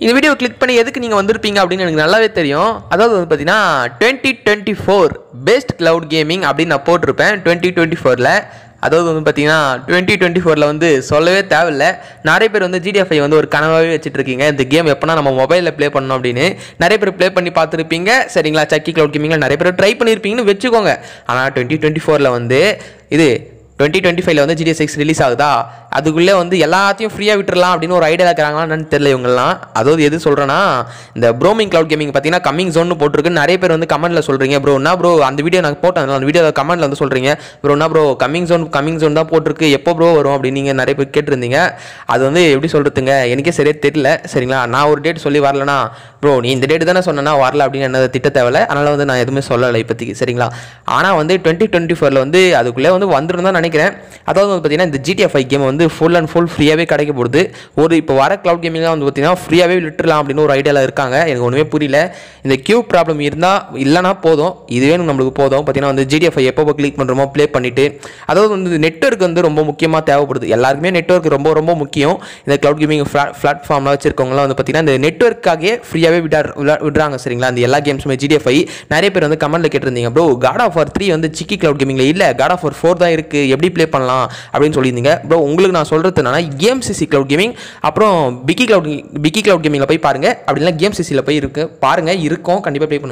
இந்த video click பண்ணி எதுக்கு நீங்கள் வந்திருப்பீங்க அப்படின்னு எனக்கு நல்லாவே தெரியும் அதாவது வந்து பார்த்தீங்கன்னா twenty twenty four best cloud gaming அப்படின்னு நான் போட்டிருப்பேன் டுவெண்ட்டி டுவெண்ட்டி ஃபோரில் அதாவது வந்து பார்த்தீங்கன்னா டுவெண்ட்டி டுவெண்ட்டி ஃபோரில் வந்து சொல்லவே தேவையில்லை நிறைய பேர் வந்து ஜிடிஎஃப்ஐ வந்து ஒரு கனவாகவே வச்சுட்ருக்கீங்க இந்த கேம் எப்போனா நம்ம மொபைலில் ப்ளே பண்ணோம் அப்படின்னு நிறைய பேர் ப்ளே பண்ணி பார்த்துருப்பீங்க சரிங்களா சக்கி க்ளவுட் கேமிங்கில் நிறைய பேர் ட்ரை பண்ணியிருப்பீங்கன்னு வச்சுக்கோங்க ஆனால் டுவெண்ட்டி டுவெண்ட்டி ஃபோரில் வந்து இது டுவெண்ட்டி டுவெண்ட்டி ஃபைவ்ல வந்து ஜிடிஎஸ் சிக்ஸ் ரிலீஸ் ஆகுதா அதுக்குள்ளே வந்து எல்லாத்தையும் ஃப்ரீயாக விட்டுறலாம் அப்படின்னு ஒரு ஐடியா இருக்கிறாங்களான்னு தெரியல இவங்கெல்லாம் அதாவது எது சொல்கிறேன்னா இந்த ப்ரோமிங் க்ளவுட் கேமிங் பார்த்தீங்கன்னா கம்மிங் ஜோன் போட்டிருக்கு நிறைய பேர் வந்து கமெண்ட்டில் சொல்கிறீங்க ப்ரோ என்ன ப்ரோ அந்த வீடியோ நான் போட்டேன் அந்த வீடியோ கமெண்ட்டில் வந்து சொல்கிறீங்க ப்ரோ என்ன bro coming soon coming soon தான் போட்டிருக்கு எப்போ ப்ரோ வரும் அப்படின்னு நீங்கள் நிறைய பேர் கேட்டிருந்தீங்க அது வந்து எப்படி சொல்கிறதுங்க எனக்கே சரியாக தெரியல சரிங்களா நான் ஒரு டேட் சொல்லி வரலனா ப்ரோ நீ இந்த டேட் தானே சொன்னா வரல அப்படின்னு என்ன திட்ட தேவையில்ல அதனால் வந்து நான் எதுவுமே சொல்லலை இப்போதைக்கு சரிங்களா ஆனால் வந்து டுவெண்ட்டி டுவெண்ட்டி ஃபோரில் வந்து அதுக்குள்ளே வந்து வந்துடும் தான் நினைக்கிறேன் நினைக்கிறேன் அதாவது வந்து பார்த்தீங்கன்னா இந்த ஜிடிஎஃப் ஃபைவ் கேம் வந்து ஃபுல் அண்ட் ஃபுல் ஃப்ரீயாகவே கிடைக்க போகுது ஒரு இப்போ வர க்ளவுட் கேமிங்லாம் வந்து பார்த்தீங்கன்னா ஃப்ரீயாகவே விட்டுலாம் அப்படின்னு ஒரு ஐடியாவில் இருக்காங்க எனக்கு ஒன்றுமே புரியல இந்த கியூ ப்ராப்ளம் இருந்தால் இல்லைனா போதும் இதுவே நம்மளுக்கு போதும் பார்த்தீங்கன்னா வந்து ஜிடிஎஃப் எப்போ கிளிக் பண்ணுறோமோ ப்ளே பண்ணிவிட்டு அதாவது வந்து நெட்ஒர்க் வந்து ரொம்ப முக்கியமாக தேவைப்படுது எல்லாருக்குமே நெட்ஒர்க் ரொம்ப ரொம்ப முக்கியம் இந்த க்ளவுட் கேமிங் பிளாட்ஃபார்ம்லாம் வச்சிருக்கவங்களாம் வந்து பார்த்தீங்கன்னா இந்த நெட்ஒர்க்காகவே ஃப்ரீயாகவே விடா விடுறாங்க சரிங்களா அந்த எல்லா கேம்ஸுமே ஜிடிஎஃப் நிறைய பேர் வந்து கமெண்ட்டில் கேட்டிருந்தீங்க bro god of war three வந்து சிக்கி க்ளவுட் கேமிங்கில் இல்லை காட் ஆஃப் ஃபார் ஃபோர் தான் இருக்குது எப்படி ப்ளே பண்ணலாம் அப்படின்னு சொல்லியிருந்தீங்க ப்ரோ உங்களுக்கு நான் சொல்கிறது கேம் கேம்சிசி க்ளவுட் கேமிங் அப்புறம் பிக்கி க்ளவுட் பிக்கி க்ளவுட் கேமிங்கில் போய் பாருங்கள் அப்படின்னா கேம்சிசியில் போய் இருக்குது பாருங்கள் இருக்கும் கண்டிப்பாக ப்ளே பண்ணுங்கள்